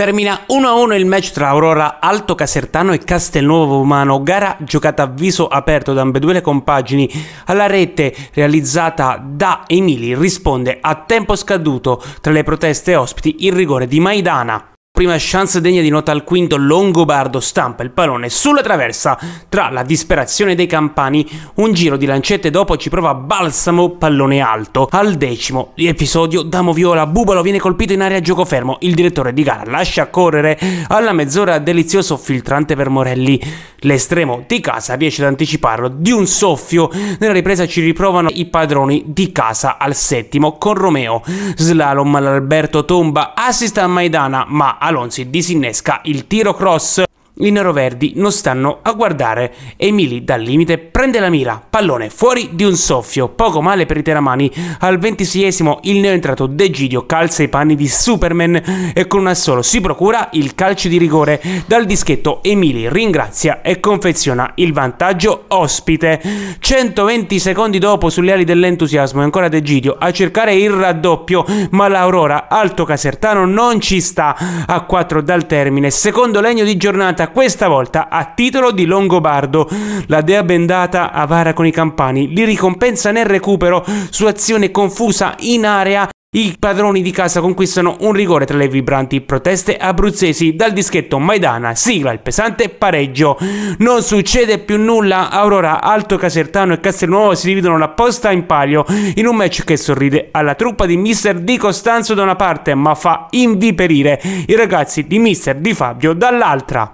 Termina 1-1 il match tra Aurora Alto Casertano e Castelnuovo Umano, gara giocata a viso aperto da ambedue le compagini. Alla rete realizzata da Emili risponde a tempo scaduto tra le proteste ospiti il rigore di Maidana prima chance degna di nota al quinto, Longobardo stampa il pallone sulla traversa. Tra la disperazione dei campani, un giro di lancette dopo ci prova Balsamo pallone alto. Al decimo episodio, Damo Viola Bubalo viene colpito in area gioco fermo. Il direttore di gara lascia correre alla mezz'ora delizioso filtrante per Morelli L'estremo di casa riesce ad anticiparlo di un soffio. Nella ripresa ci riprovano i padroni di casa al settimo con Romeo. Slalom all'Alberto Tomba, assist a Maidana, ma Alonso disinnesca il tiro cross. I neroverdi non stanno a guardare. Emili dal limite prende la mira. Pallone fuori di un soffio. Poco male per i teramani. Al ventiseiesimo il neoentrato De Gidio calza i panni di Superman e con un assolo si procura il calcio di rigore. Dal dischetto Emili ringrazia e confeziona il vantaggio ospite. 120 secondi dopo sulle ali dell'entusiasmo è ancora De Gidio a cercare il raddoppio, ma l'Aurora Alto Casertano non ci sta. A 4 dal termine, secondo legno di giornata questa volta a titolo di Longobardo. La dea bendata avara con i campani li ricompensa nel recupero su azione confusa in area i padroni di casa conquistano un rigore tra le vibranti proteste abruzzesi dal dischetto Maidana, sigla il pesante pareggio. Non succede più nulla, Aurora, Alto Casertano e Castelnuovo si dividono la posta in palio in un match che sorride alla truppa di mister Di Costanzo da una parte ma fa inviperire i ragazzi di mister Di Fabio dall'altra.